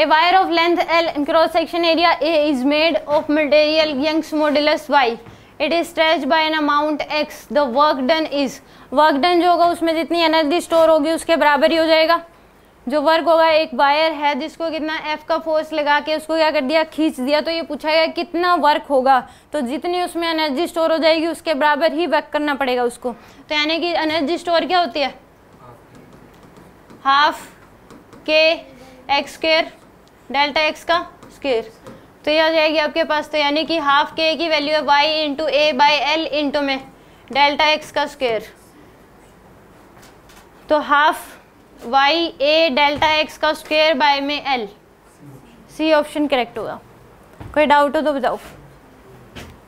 A wire of length L in cross section area A is made of material Young's modulus Y. It is stretched by an amount X. The work done is work done जो होगा उसमें जितनी energy store होगी उसके बराबर ही हो जाएगा जो वर्क होगा एक वायर है जिसको कितना एफ का फोर्स लगा के उसको क्या कर दिया खींच दिया तो ये पूछा गया कितना वर्क होगा तो जितनी उसमें एनर्जी स्टोर हो जाएगी उसके बराबर ही वर्क करना पड़ेगा उसको तो यानी कि एनर्जी स्टोर क्या होती है हाफ के एक्स स्क्र डेल्टा एक्स का स्केयर तो ये आ जाएगी आपके पास तो यानी कि हाफ के की वैल्यू है y into a by l into में डेल्टा एक्स का स्केयर तो half y a delta x का स्केयर बाय में एल सी ऑप्शन करेक्ट होगा कोई डाउट हो तो बताओ